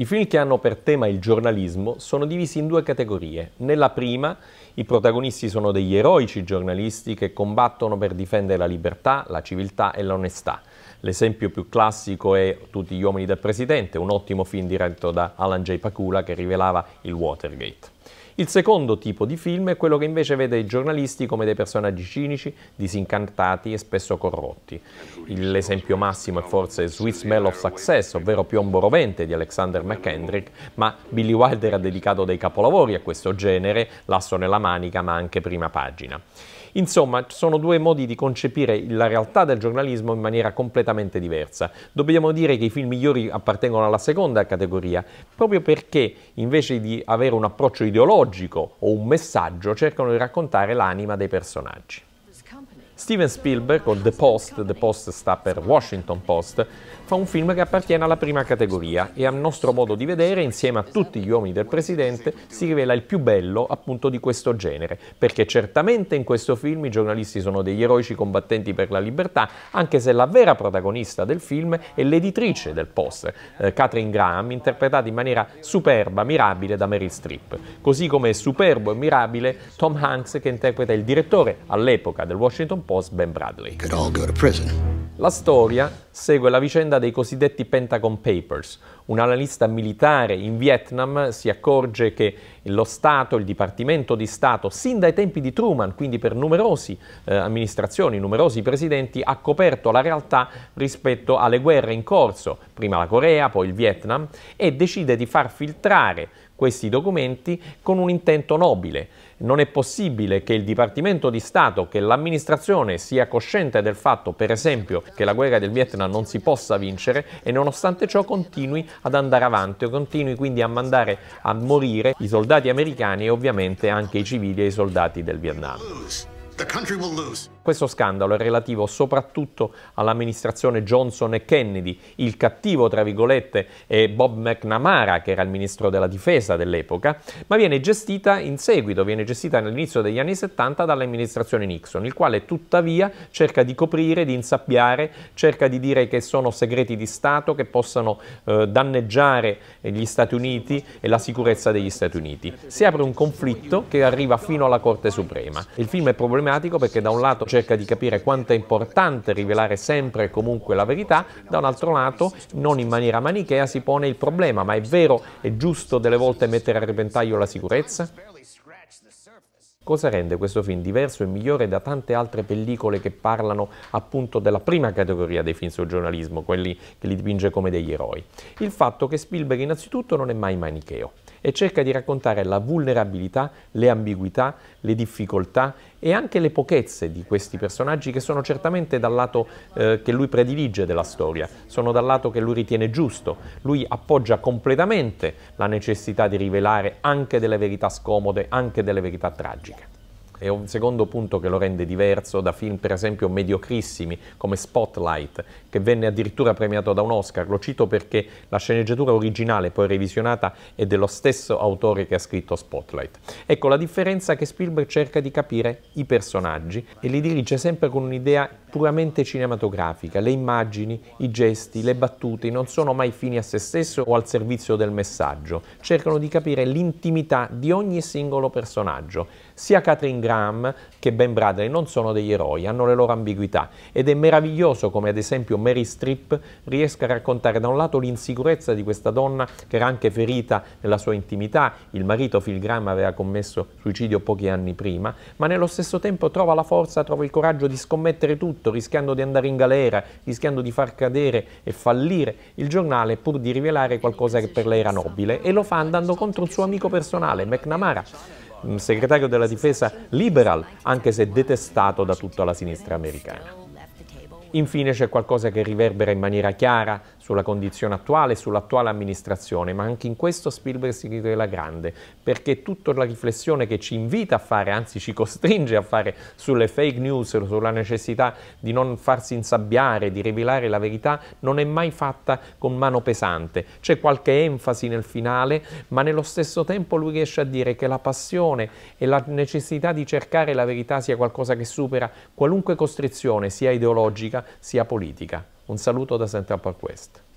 I film che hanno per tema il giornalismo sono divisi in due categorie. Nella prima, i protagonisti sono degli eroici giornalisti che combattono per difendere la libertà, la civiltà e l'onestà. L'esempio più classico è Tutti gli uomini del presidente, un ottimo film diretto da Alan J. Pakula che rivelava il Watergate. Il secondo tipo di film è quello che invece vede i giornalisti come dei personaggi cinici, disincantati e spesso corrotti. L'esempio massimo è forse Sweet Smell of Success, ovvero Piombo Rovente di Alexander McKendrick, ma Billy Wilder ha dedicato dei capolavori a questo genere, Lasso nella manica, ma anche prima pagina. Insomma, sono due modi di concepire la realtà del giornalismo in maniera completamente diversa. Dobbiamo dire che i film migliori appartengono alla seconda categoria, proprio perché invece di avere un approccio ideologico o un messaggio cercano di raccontare l'anima dei personaggi. Steven Spielberg, con The Post, The Post sta per Washington Post, fa un film che appartiene alla prima categoria e a nostro modo di vedere, insieme a tutti gli uomini del presidente, si rivela il più bello appunto di questo genere, perché certamente in questo film i giornalisti sono degli eroici combattenti per la libertà, anche se la vera protagonista del film è l'editrice del Post, eh, Catherine Graham, interpretata in maniera superba, mirabile da Meryl Streep, così come è superbo e mirabile Tom Hanks che interpreta il direttore all'epoca del Washington Post post Ben Bradley. La storia segue la vicenda dei cosiddetti Pentagon Papers. Un analista militare in Vietnam si accorge che lo Stato, il Dipartimento di Stato, sin dai tempi di Truman, quindi per numerose eh, amministrazioni, numerosi presidenti, ha coperto la realtà rispetto alle guerre in corso, prima la Corea, poi il Vietnam, e decide di far filtrare questi documenti con un intento nobile. Non è possibile che il Dipartimento di Stato, che l'amministrazione sia cosciente del fatto, per esempio, che la guerra del Vietnam non si possa vincere e nonostante ciò continui ad andare avanti, continui quindi a mandare a morire i soldati americani e ovviamente anche i civili e i soldati del Vietnam. Questo scandalo è relativo soprattutto all'amministrazione Johnson e Kennedy. Il cattivo, tra virgolette, è Bob McNamara, che era il ministro della difesa dell'epoca, ma viene gestita in seguito, viene gestita all'inizio degli anni 70 dall'amministrazione Nixon, il quale tuttavia cerca di coprire, di insabbiare, cerca di dire che sono segreti di Stato che possano eh, danneggiare gli Stati Uniti e la sicurezza degli Stati Uniti. Si apre un conflitto che arriva fino alla Corte Suprema. Il film è problematico perché da un lato c'è cerca di capire quanto è importante rivelare sempre e comunque la verità, da un altro lato, non in maniera manichea, si pone il problema, ma è vero è giusto delle volte mettere a repentaglio la sicurezza? Cosa rende questo film diverso e migliore da tante altre pellicole che parlano appunto della prima categoria dei film sul giornalismo, quelli che li dipinge come degli eroi? Il fatto che Spielberg innanzitutto non è mai manicheo e cerca di raccontare la vulnerabilità, le ambiguità, le difficoltà e anche le pochezze di questi personaggi che sono certamente dal lato eh, che lui predilige della storia, sono dal lato che lui ritiene giusto. Lui appoggia completamente la necessità di rivelare anche delle verità scomode, anche delle verità tragiche è un secondo punto che lo rende diverso da film per esempio mediocrissimi come Spotlight che venne addirittura premiato da un Oscar, lo cito perché la sceneggiatura originale poi revisionata è dello stesso autore che ha scritto Spotlight. Ecco la differenza che Spielberg cerca di capire i personaggi e li dirige sempre con un'idea puramente cinematografica. Le immagini, i gesti, le battute non sono mai fini a se stesso o al servizio del messaggio. Cercano di capire l'intimità di ogni singolo personaggio. Sia Catherine Graham che Ben Bradley non sono degli eroi, hanno le loro ambiguità ed è meraviglioso come ad esempio Mary Strip riesca a raccontare da un lato l'insicurezza di questa donna che era anche ferita nella sua intimità, il marito Phil Graham aveva commesso suicidio pochi anni prima, ma nello stesso tempo trova la forza, trova il coraggio di scommettere tutto tutto, rischiando di andare in galera, rischiando di far cadere e fallire il giornale pur di rivelare qualcosa che per lei era nobile e lo fa andando contro un suo amico personale, McNamara mm, segretario della difesa liberal, anche se detestato da tutta la sinistra americana. Infine c'è qualcosa che riverbera in maniera chiara sulla condizione attuale e sull'attuale amministrazione, ma anche in questo Spielberg si rivela grande, perché tutta la riflessione che ci invita a fare, anzi ci costringe a fare sulle fake news, sulla necessità di non farsi insabbiare, di rivelare la verità, non è mai fatta con mano pesante. C'è qualche enfasi nel finale, ma nello stesso tempo lui riesce a dire che la passione e la necessità di cercare la verità sia qualcosa che supera qualunque costrizione, sia ideologica sia politica. Un saluto da Central Park West.